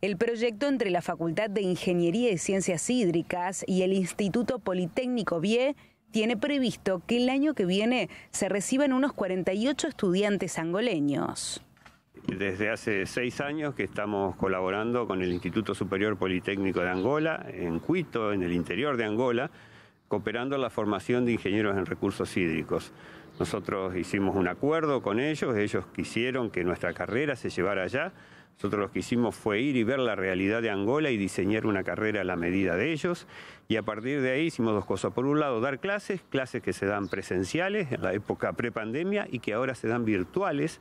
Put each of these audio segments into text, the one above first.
El proyecto entre la Facultad de Ingeniería y Ciencias Hídricas y el Instituto Politécnico BIE tiene previsto que el año que viene se reciban unos 48 estudiantes angoleños. Desde hace seis años que estamos colaborando con el Instituto Superior Politécnico de Angola, en Cuito, en el interior de Angola, cooperando en la formación de ingenieros en recursos hídricos. Nosotros hicimos un acuerdo con ellos, ellos quisieron que nuestra carrera se llevara allá nosotros lo que hicimos fue ir y ver la realidad de Angola y diseñar una carrera a la medida de ellos. Y a partir de ahí hicimos dos cosas. Por un lado, dar clases, clases que se dan presenciales en la época prepandemia y que ahora se dan virtuales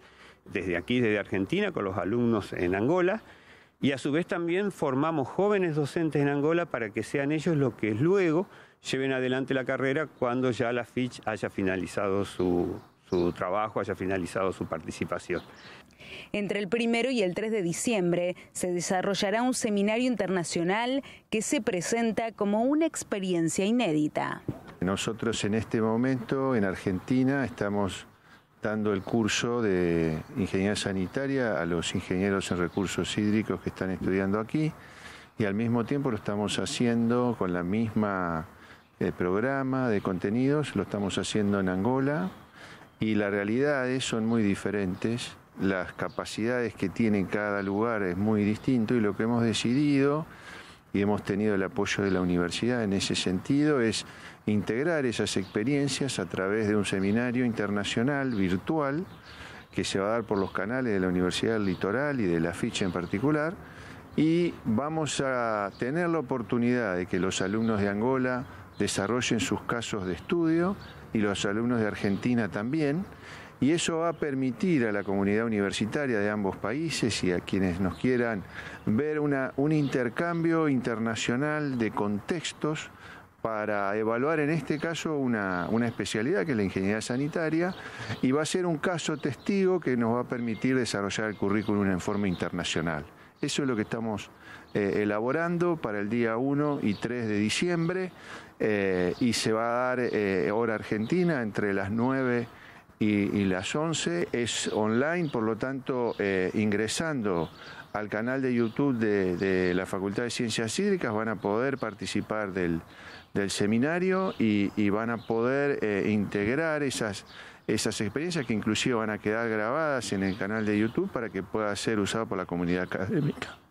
desde aquí, desde Argentina, con los alumnos en Angola. Y a su vez también formamos jóvenes docentes en Angola para que sean ellos los que luego lleven adelante la carrera cuando ya la FICH haya finalizado su, su trabajo, haya finalizado su participación. Entre el primero y el 3 de diciembre se desarrollará un seminario internacional que se presenta como una experiencia inédita. Nosotros en este momento en Argentina estamos dando el curso de ingeniería sanitaria a los ingenieros en recursos hídricos que están estudiando aquí y al mismo tiempo lo estamos haciendo con la misma eh, programa de contenidos, lo estamos haciendo en Angola, y las realidades son muy diferentes, las capacidades que tiene cada lugar es muy distinto y lo que hemos decidido y hemos tenido el apoyo de la universidad en ese sentido es integrar esas experiencias a través de un seminario internacional virtual que se va a dar por los canales de la Universidad Litoral y de la FICHA en particular y vamos a tener la oportunidad de que los alumnos de Angola desarrollen sus casos de estudio y los alumnos de Argentina también. Y eso va a permitir a la comunidad universitaria de ambos países y a quienes nos quieran ver un intercambio internacional de contextos para evaluar en este caso una, una, especialidad que es la ingeniería sanitaria y va a ser un caso testigo que nos va a permitir desarrollar el currículum en forma internacional. Eso es lo que estamos eh, elaborando para el día 1 y 3 de diciembre eh, y se va a dar eh, hora argentina entre las 9 y y, las 11 es online, por lo tanto, eh, ingresando al canal de YouTube de, la Facultad de Ciencias Hídricas van a poder participar del, seminario y, van a poder eh, integrar esas experiencias que inclusive van a quedar grabadas en el canal de YouTube para que pueda ser usado por la comunidad académica.